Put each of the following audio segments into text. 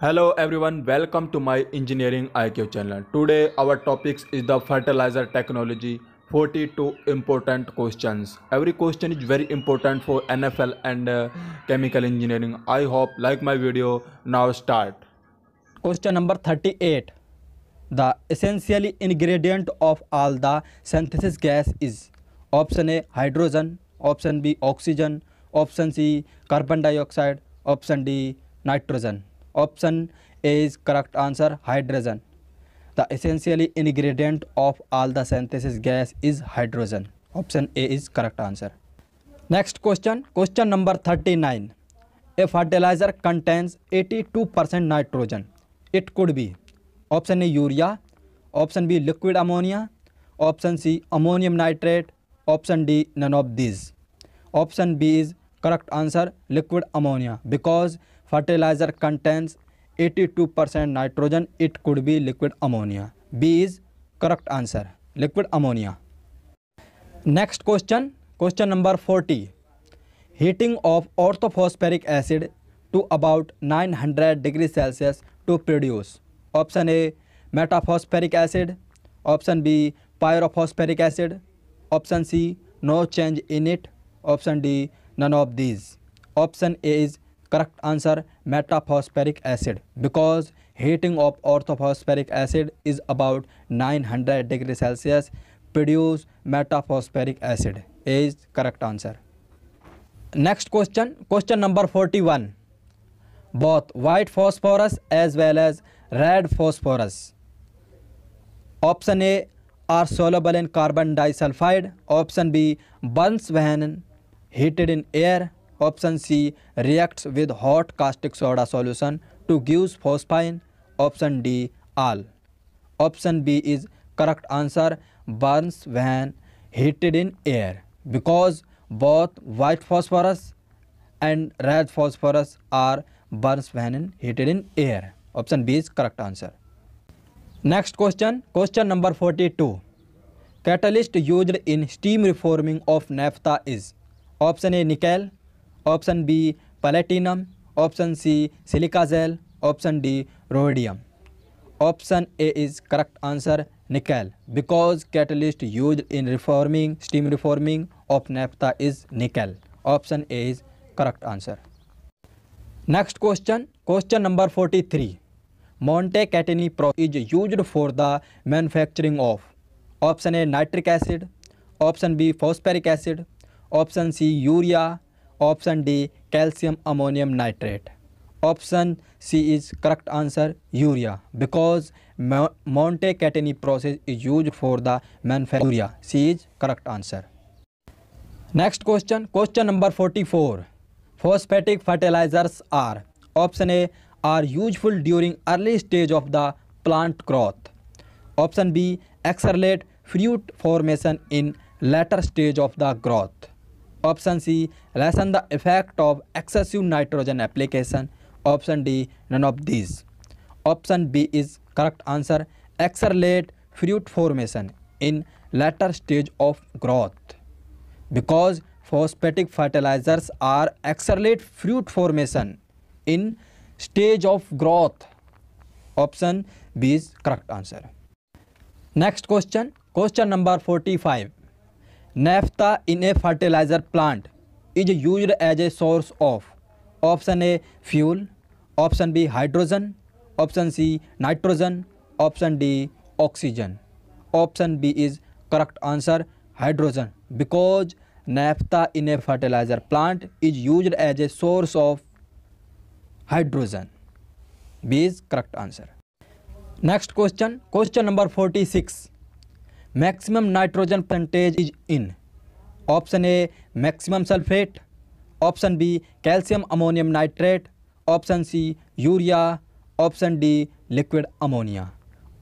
Hello everyone, welcome to my engineering IQ channel. Today our topics is the fertilizer technology 42 important questions. Every question is very important for NFL and uh, chemical engineering. I hope like my video. Now start. Question number 38. The essential ingredient of all the synthesis gas is option A hydrogen, option B oxygen, option C carbon dioxide, option D nitrogen. Option A is correct answer hydrogen the essentially ingredient of all the synthesis gas is hydrogen option A is correct answer next question question number thirty nine a fertilizer contains eighty two percent nitrogen it could be option A urea option B liquid ammonia option C ammonium nitrate option D none of this option B is correct answer liquid ammonia because fertilizer contains 82 percent nitrogen it could be liquid ammonia B is correct answer liquid ammonia next question question number 40 heating of orthophosphoric acid to about 900 degree Celsius to produce option A metaphosphoric acid option B pyrophosphoric acid option C no change in it option D none of these option A is correct answer metaphosphoric acid because heating of orthophosphoric acid is about 900 degree Celsius produce metaphosphoric acid is correct answer next question question number 41 one both white phosphorus as well as red phosphorus option A are soluble in carbon disulphide option B burns when heated in air option C reacts with hot caustic soda solution to gives phosphine option D all option B is correct answer burns when heated in air because both white phosphorus and red phosphorus are burns when in heated in air option B is correct answer next question question number forty two catalyst use in steam reforming of naphtha is option A nickel option B platinum option C silica gel option D rhodium option A is correct answer nickel because catalyst use in reforming steam reforming of naphtha is nickel option A is correct answer next question question number forty three Monte Catini pro is use for the manufacturing of option A nitric acid option B फॉस्पेरिक acid option C urea option D calcium ammonium nitrate option C is correct answer urea because Monte Catini process is use for the manufacture urea C is correct answer next question question number forty four phosphatic fertilizers are option A are useful during early stage of the plant growth option B accelerate fruit formation in later stage of the growth Option C, lessen the effect of excessive nitrogen application. Option D, none of these. Option B is correct answer. Accelerate fruit formation in later stage of growth. Because phosphatic fertilizers are accelerate fruit formation in stage of growth. Option B is correct answer. Next question, question number 45. Naphtha in a fertilizer plant is use as a source of option A fuel option B hydrogen option C nitrogen option D oxygen option B is correct answer hydrogen because naphtha in a fertilizer plant is use as a source of hydrogen B is correct answer next question question number forty six maximum nitrogen percentage is in option A maximum sulphate option B calcium ammonium nitrate option C urea option D liquid ammonia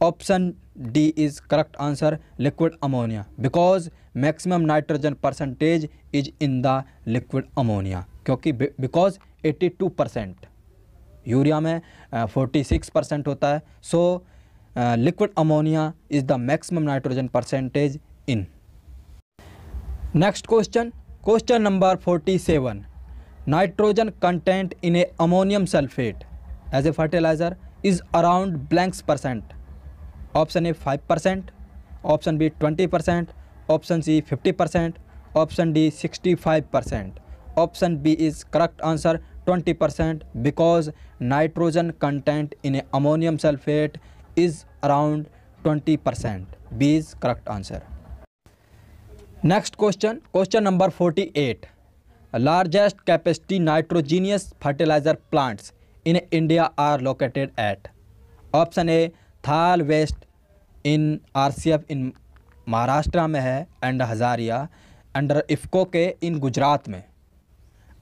option D is correct answer liquid ammonia because maximum nitrogen percentage is in the liquid ammonia क्योंकि because 82 percent urea में 46 percent होता है so so, Uh, liquid ammonia is the maximum nitrogen percentage in. Next question, question number 47. Nitrogen content in a ammonium sulfate as a fertilizer is around blanks percent. Option A 5%, option B 20%, option C 50%, option D 65%. Option B is correct answer 20% because nitrogen content in a ammonium sulfate is around twenty percent B is correct answer next question question number forty eight largest capacity nitrogenous fertilizer plants in India are located at option A Thal west in R C F in Maharashtra में है and Hazaria and IFFCO के इन गुजरात में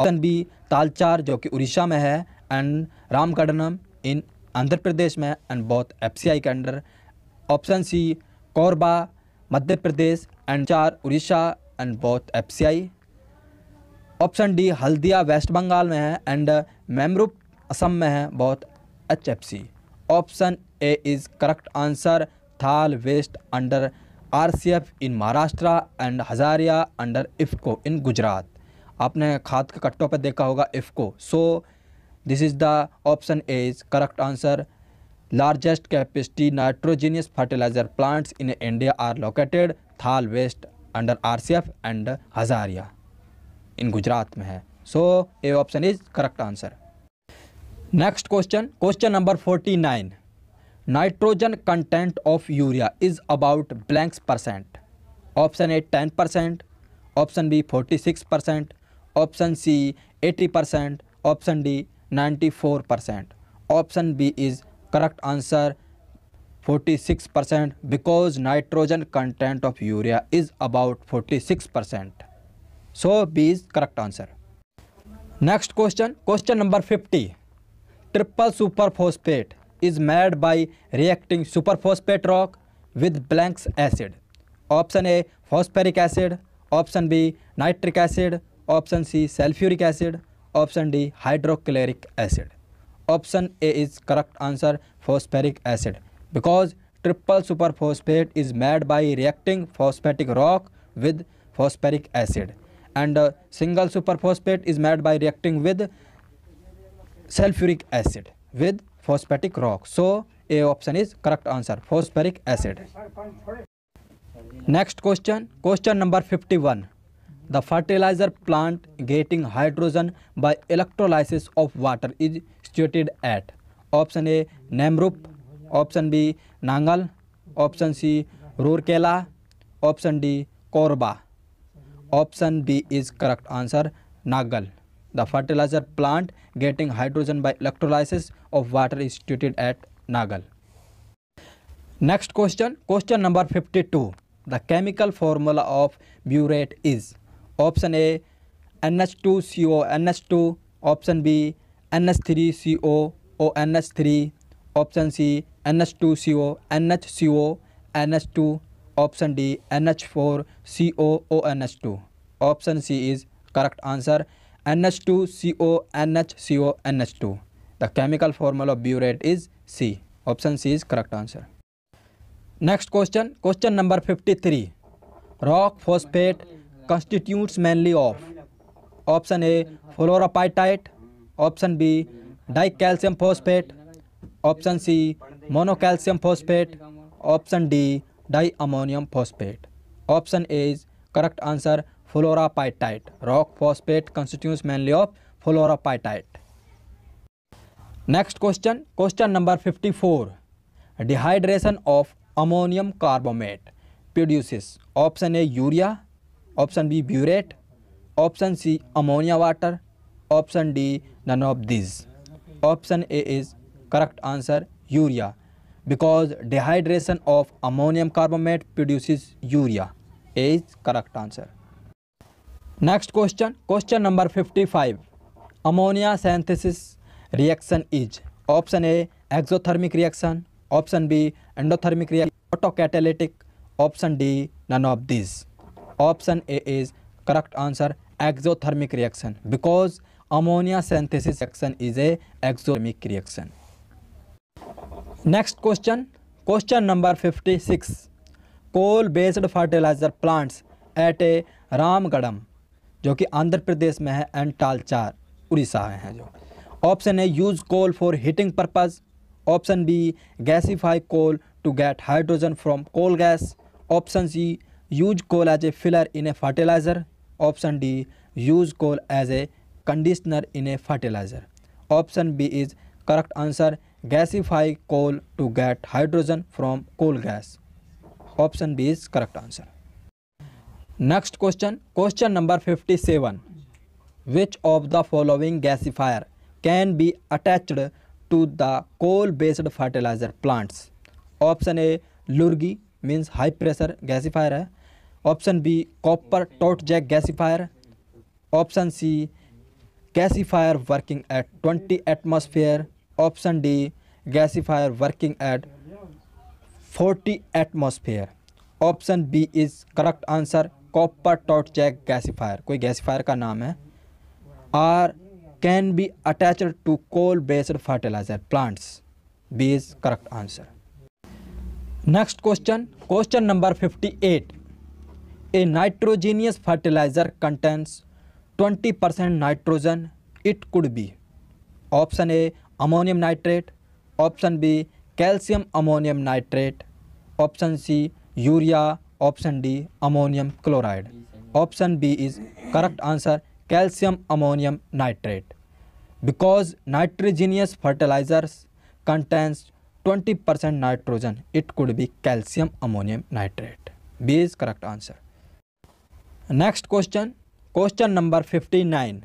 option B तालचार जो कि उड़ीसा में है and रामगढ़नम इन आंध्र प्रदेश में and both F के under option C Korba Madhya Pradesh and चार Orissa and both F option D Haldia West Bengal में है एंड मेमरूप असम में है both H F C option A is correct answer Thal west under R C F in Maharashtra and Hazira under IFFCO in Gujarat आपने खाद के कट्टों पर देखा होगा IFFCO so so, this is the option A is correct answer largest capacity nitrogenous fertilizer plants in India are located Thal west under R C F and Hazira in Gujarat में है so A option is correct answer next question question number forty nine nitrogen content of urea is about blanks percent option A ten percent option B forty six percent option C eighty percent option D 94%. Option B is correct answer 46% because nitrogen content of urea is about 46%. So B is correct answer. Next question, question number 50. Triple superphosphate is made by reacting superphosphate rock with blanks acid. Option A phosphoric acid, option B nitric acid, option C sulfuric acid, Option D hydrochloric acid. Option A is correct answer phosphoric acid because triple superphosphate is made by reacting phosphatic rock with phosphoric acid and uh, single superphosphate is made by reacting with sulfuric acid with phosphatic rock. So A option is correct answer phosphoric acid. Next question question number 51 the fertilizer plant getting hydrogen by electrolysis of water is situated at option A Namrup, option B Nangal, option C Roorkela, option D Korba. Option B is correct answer Nagal. The fertilizer plant getting hydrogen by electrolysis of water is situated at Nagal. Next question, question number 52. The chemical formula of burette is option A N S two C O N S two option B N S three C O O N S three option C N S two C O N H C O N S two option D N H four C O O N S two option C is correct answer N H two C O N H C O N H two the chemical formal of biuret is C option C is correct answer next question question number fifty three rock phosphate constitutes mainly of option A fluorapatite option B di calcium phosphate option C mono calcium phosphate option D di ammonium phosphate option A is correct answer fluorapatite rock phosphate constitutes mainly of fluorapatite next question question number fifty four dehydration of ammonium carbamate produces option A urea option B biuret option C ammonia water option D none of these option A is correct answer urea because dehydration of ammonium carbamate produces urea A is correct answer next question question number fifty five ammonia synthesis reaction is option A exothermic reaction option B endothermic reaction autocatalytic option D none of these option A is correct answer exothermic reaction because ammonia synthesis reaction is a exothermic reaction next question question number 56 coal based fertiliser plants at a Ramagundam जो कि आंध्र प्रदेश में है and टालचार Orissa में है जो option A use coal for heating purpose option B gasify coal to get hydrogen from coal gas option C use coal as a filler in a fertiliser option D use coal as a conditioner in a fertiliser option B is correct answer gasify coal to get hydrogen from coal gas option B is correct answer next question question number fifty seven which of the following gasifier can be attached to the coal based fertiliser plants option A Lurgi means high pressure gasifier है option B Koppers Totzek gasifier option C gasifier working at twenty atmosphere option D gasifier working at forty atmosphere option B is correct answer Koppers Totzek gasifier कोई gasifier का नाम है are can be attached to coal based fertiliser plants B is correct answer next question question number fifty eight A nitrogenous fertilizer contains 20% nitrogen. It could be option A ammonium nitrate, option B calcium ammonium nitrate, option C urea, option D ammonium chloride. Option B is correct answer calcium ammonium nitrate because nitrogenous fertilizers contains 20% nitrogen it could be calcium ammonium nitrate b is correct answer Next question, question number 59.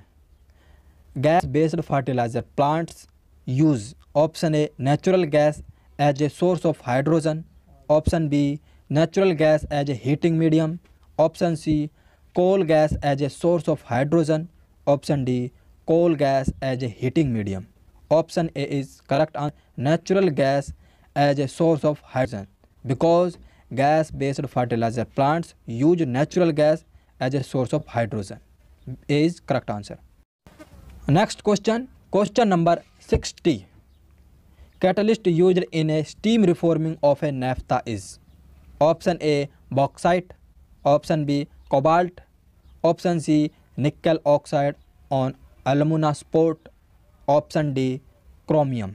Gas-based fertilizer plants use option A natural gas as a source of hydrogen, option B natural gas as a heating medium, option C coal gas as a source of hydrogen, option D coal gas as a heating medium. Option A is correct on natural gas as a source of hydrogen because gas-based fertilizer plants use natural gas as a source of hydrogen A is correct answer next question question number sixty catalyst use in a steam reforming of a naphtha is option A bauxite option B cobalt option C nickel oxide on alumina support option D chromium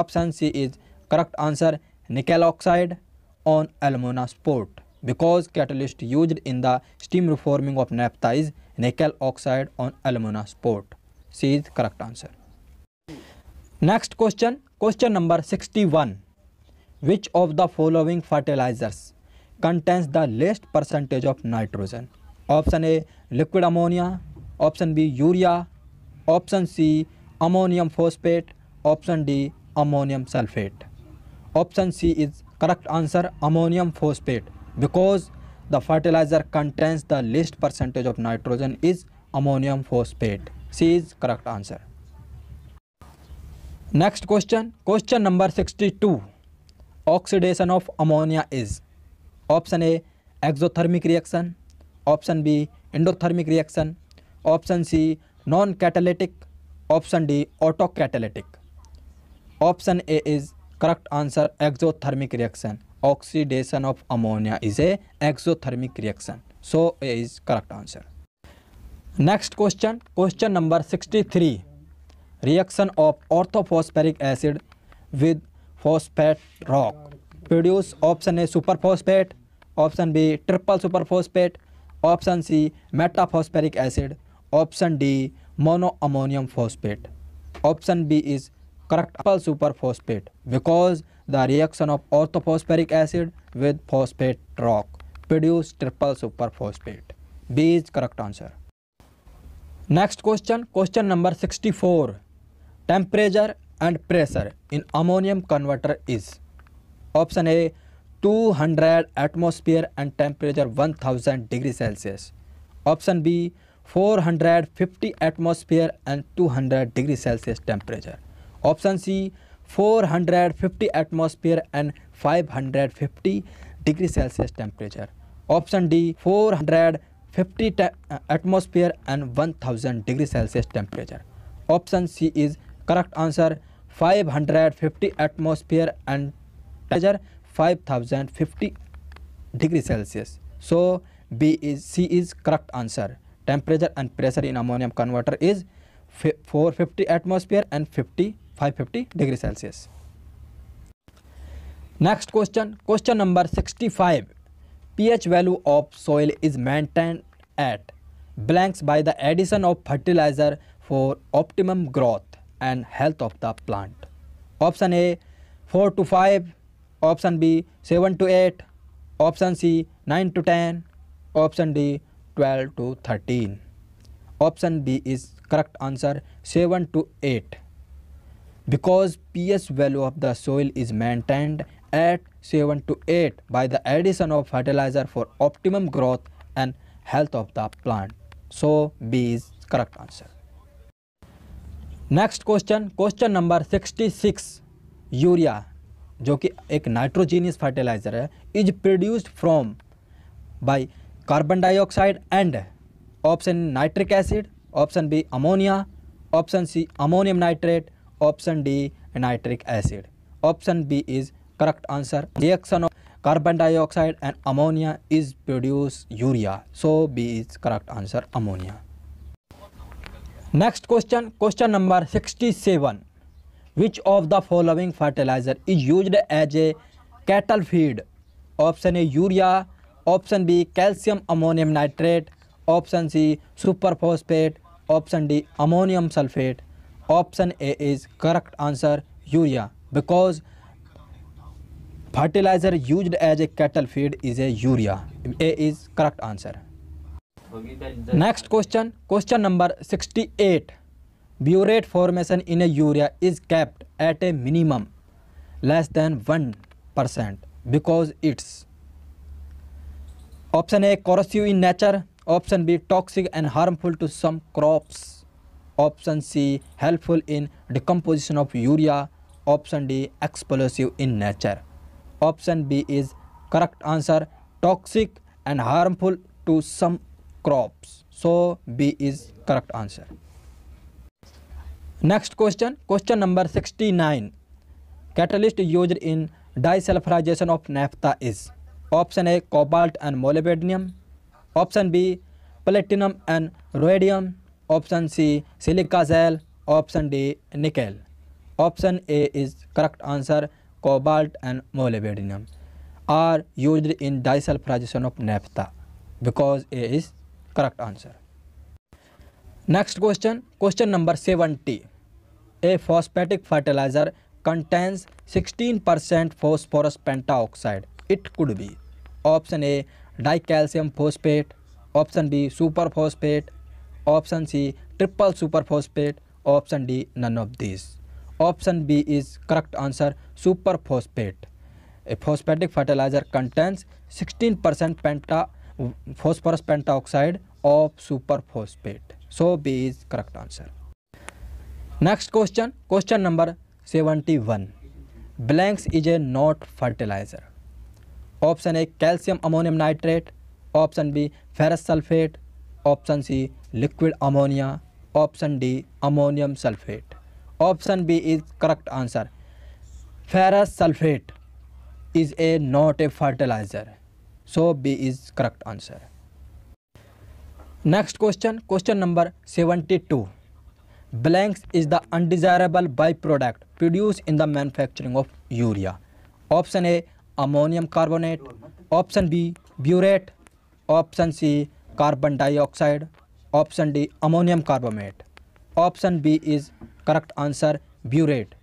option C is correct answer nickel oxide on alumina support because catalyst used in the steam reforming of naphtha is nickel oxide on alumina support. C is correct answer. Next question, question number 61. Which of the following fertilizers contains the least percentage of nitrogen? Option A liquid ammonia, option B urea, option C ammonium phosphate, option D ammonium sulfate. Option C is correct answer ammonium phosphate because the fertilizer contains the least percentage of nitrogen is ammonium phosphate c is correct answer next question question number 62 oxidation of ammonia is option a exothermic reaction option b endothermic reaction option c non catalytic option d autocatalytic option a is correct answer exothermic reaction oxidation of ammonia is a exothermic reaction so a is correct answer next question question number 63 reaction of orthophosphoric acid with phosphate rock produce option a superphosphate option b triple superphosphate option c metaphosphoric acid option d monoammonium phosphate option b is correct triple superphosphate because the reaction of orthophosphoric acid with phosphate rock produce triple super phosphate B is correct answer next question question number sixty four temperature and pressure in ammonium converter is option A two hundred atmosphere and temperature one thousand degree Celsius option B four hundred fifty atmosphere and two hundred degree Celsius temperature option C 450 atmosphere and 550 degree Celsius temperature. Option D 450 uh, atmosphere and 1000 degree Celsius temperature. Option C is correct answer 550 atmosphere and temperature 5050 degree Celsius. So B is C is correct answer. Temperature and pressure in ammonium converter is 450 atmosphere and 50 550 degree Celsius. Next question, question number 65. pH value of soil is maintained at blanks by the addition of fertilizer for optimum growth and health of the plant. Option A 4 to 5, option B 7 to 8, option C 9 to 10, option D 12 to 13. Option B is correct answer 7 to 8. because pH value of the soil is maintained at 7 to 8 by the addition of fertilizer for optimum growth and health of the plant. So B is correct answer. Next question question number 66 urea जो कि एक nitrogenous fertiliser है is produced from by carbon dioxide and option nitric acid option B ammonia option C ammonium nitrate option D nitric acid option B is correct answer reaction of carbon dioxide and ammonia is produce urea so b is correct answer ammonia next question question number 67 which of the following fertilizer is used as a cattle feed option a urea option b calcium ammonium nitrate option c superphosphate option d ammonium sulfate Option A is correct answer urea because fertilizer used as a cattle feed is a urea. A is correct answer. Next question, question number 68. Burette formation in a urea is kept at a minimum less than 1% because it's option A corrosive in nature, option B toxic and harmful to some crops option C helpful in decomposition of urea, option D explosive in nature. Option B is correct answer toxic and harmful to some crops. So B is correct answer. Next question, question number 69. Catalyst used in disulfurization of naphtha is option A cobalt and molybdenum, option B platinum and rhodium, option C silica cell option D nickel option A is correct answer cobalt and molybdenum are use in desulphurisation of naphtha because A is correct answer next question question number seventy a phosphatic fertiliser contains 16% percent phosphorus penta oxide it could be option A di calcium phosphate option B super phosphate option C triple super phosphate option D none of this option B is correct answer super phosphate a phosphatic fertiliser contains 16 percent penta phosphorus oxide of super phosphate so B is correct answer next question question number 71 blanks is a not fertiliser option A calcium ammonium nitrate option B ferrous sulphate option C liquid ammonia option D ammonium sulphate option B is correct answer ferrous sulphate is a not a fertiliser so B is correct answer next question question number seventy to blanks is the undesirable by product produce in the manufacturing of urea option A ammonium carbonate option B biuret option C carbon dioxide option D ammonium carbamate option B is correct answer biuret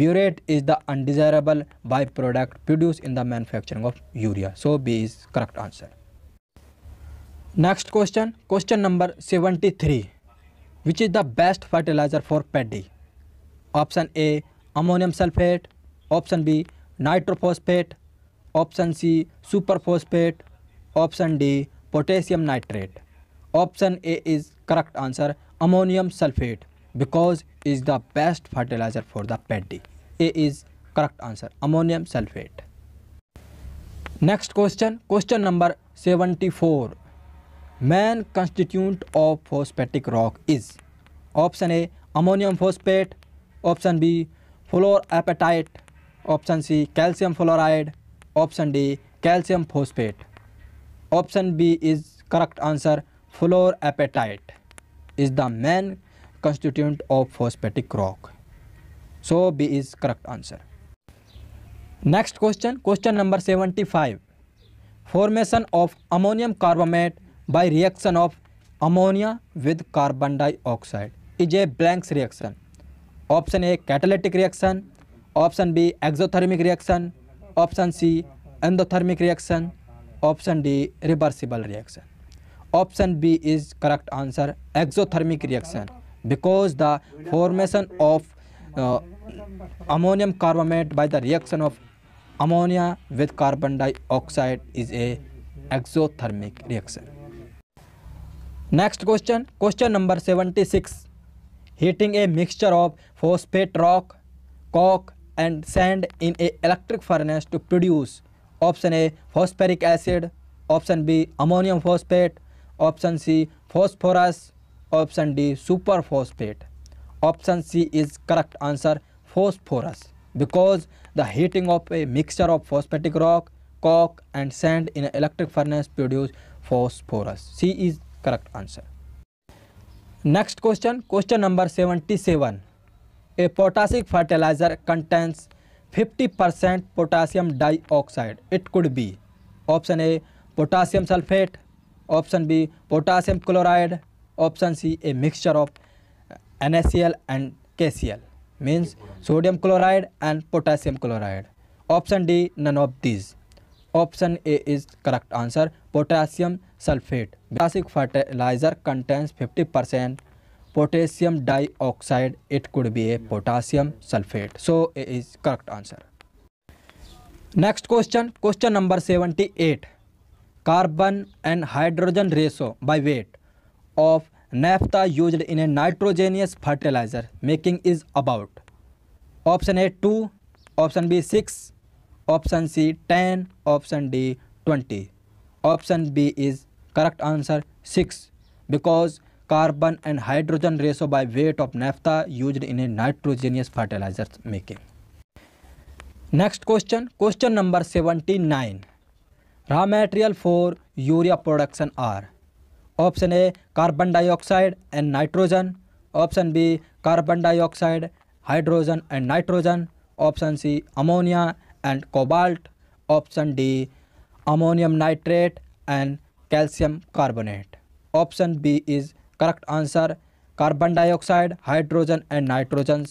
biuret is the undesirable by product produce in the manufacturing of urea so B is correct answer next question question number seventy three which is the best fertiliser for paddy option A ammonium sulphate option B नाइट्रोफोस्फेट option C superphosphate option D potassium nitrate. Option A is correct answer ammonium sulfate because is the best fertilizer for the paddy. A is correct answer ammonium sulfate. Next question, question number 74. Main constituent of phosphatic rock is option A ammonium phosphate, option B fluorapatite, option C calcium fluoride, option D calcium phosphate. Option B is correct answer fluorapatite is the main constituent of phosphatic rock so B is correct answer next question question number seventy five formation of ammonium carbamate by reaction of ammonia with carbon dioxide is a blanks reaction option A catalytic reaction option B exothermic reaction option C endothermic reaction Option D reversible reaction. Option B is correct answer exothermic reaction because the formation of uh, ammonium carbamate by the reaction of ammonia with carbon dioxide is a exothermic reaction. Next question, question number 76. Heating a mixture of phosphate rock, coke and sand in a electric furnace to produce option A phosphoric acid option B ammonium phosphate option C phosphorus option D super phosphate option C is correct answer phosphorus because the heating of a mixture of phosphatic rock coke and sand in electric furnace produce phosphorus C is correct answer next question question number seventy seven a potassic fertiliser contains 50% potassium dioxide. It could be option A potassium sulfate, option B potassium chloride, option C a mixture of NaCl and KCl means sodium chloride and potassium chloride. Option D none of these. Option A is correct answer potassium sulfate. Basic fertilizer contains 50% potassium dioxide it could be a potassium sulfate so it is correct answer next question question number 78 carbon and hydrogen ratio by weight of naphtha used in a nitrogenous fertilizer making is about option a 2 option b 6 option c 10 option d 20 option b is correct answer 6 because carbon and hydrogen ratio by weight of naphtha used in a nitrogenous fertilizer making. Next question, question number 79. Raw material for urea production are option A carbon dioxide and nitrogen, option B carbon dioxide, hydrogen and nitrogen, option C ammonia and cobalt, option D ammonium nitrate and calcium carbonate. Option B is correct answer carbon dioxide hydrogen and nitrogen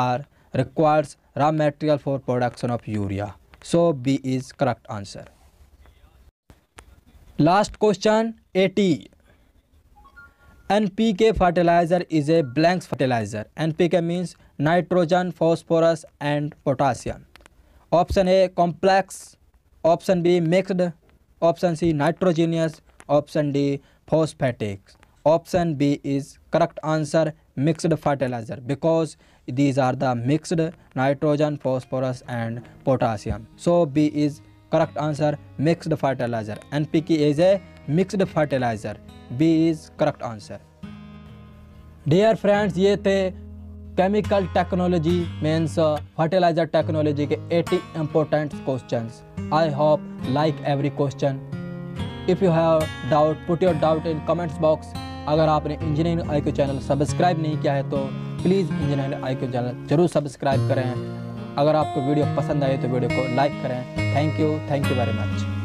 are requires raw material for production of urea so B is correct answer last question a T N P K fertiliser is a blanks fertiliser N P K means nitrogen phosphorus and potassium option A complex option B mixed option C nitrogenous option D phosphatics Option B is correct answer mixed fertilizer because these are the mixed nitrogen, phosphorus and potassium. So B is correct answer mixed fertilizer. NPK is a mixed fertilizer. B is correct answer. Dear friends ये थे chemical technology means fertiliser technology के 80 important questions I hope like every question if you have doubt put your doubt in comments box अगर आपने engineering I Q channel subscribe नहीं किया है तो please engineering I Q channel ज़रूर subscribe करें अगर आपको वीडियो पसंद आए तो वीडियो को लाइक करें thank you thank you very much